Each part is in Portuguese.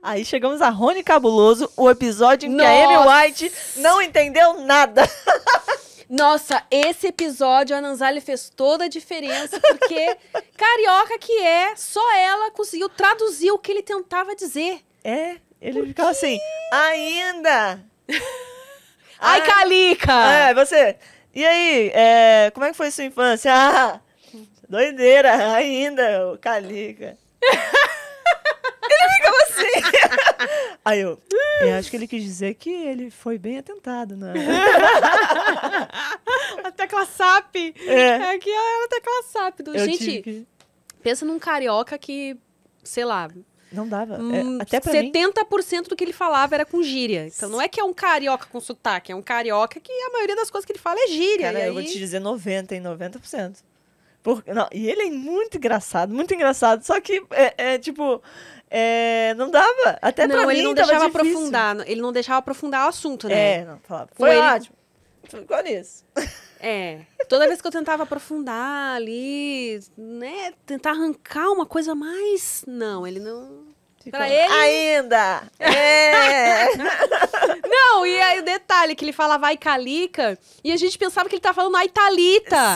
Aí chegamos a Rony Cabuloso, o episódio em Nossa. que a Amy White não entendeu nada. Nossa, esse episódio a Nanzali fez toda a diferença, porque carioca que é, só ela conseguiu traduzir o que ele tentava dizer. É, ele Por ficava assim, ainda! Ai, Ai, ah, Calica! É, você. E aí, é, como é que foi sua infância? Ah, doideira, ainda, Calica. Aí eu, eu acho que ele quis dizer que ele foi bem atentado, né? a tecla SAP. É. Aqui é, é a tecla SAP. Do... Gente, que... pensa num carioca que, sei lá, não dava. É, até pra 70% mim... do que ele falava era com gíria. Então não é que é um carioca com sotaque, é um carioca que a maioria das coisas que ele fala é gíria. Cara, aí... eu vou te dizer 90% em 90%. Por... Não, e ele é muito engraçado, muito engraçado. Só que é, é tipo. É, não dava. Até não, pra mim ele não deixava difícil. aprofundar. Ele não deixava aprofundar o assunto, né? É, não, falava. Foi ele... ótimo. Ficou nisso. É. Toda vez que eu tentava aprofundar ali, né? Tentar arrancar uma coisa mais. Não, ele não. Pra ele. Ainda! É! não, e aí o detalhe que ele falava ai calica, e a gente pensava que ele tava falando ai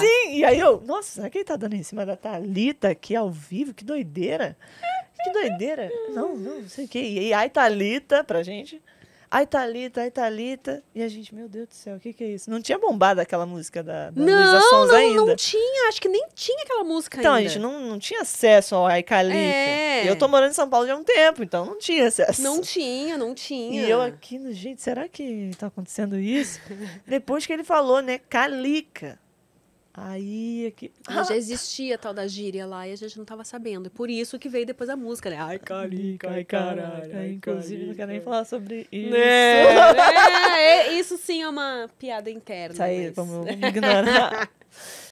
Sim, e aí eu, nossa, será que ele tá dando em cima da Thalita aqui ao vivo? Que doideira! É que doideira. Não, não, não sei o quê. E aí, Thalita, pra gente. A Italita, a Italita. E a gente, meu Deus do céu, o que, que é isso? Não tinha bombado aquela música da, da não, Luísa Sons não, ainda. Não, não tinha. Acho que nem tinha aquela música então, ainda. Então, a gente não, não tinha acesso ao Ai, É. É. Eu tô morando em São Paulo já há um tempo, então não tinha acesso. Não tinha, não tinha. E eu aqui, gente, será que tá acontecendo isso? Depois que ele falou, né, Calica. Aí aqui. Ah, já existia tal da gíria lá e a gente não tava sabendo. E por isso que veio depois a música, né? Ai, carica, ai, caralho. Ai, inclusive, não quero nem falar sobre né? isso. Né? é, isso sim é uma piada interna. Isso aí, mas... vamos ignorar.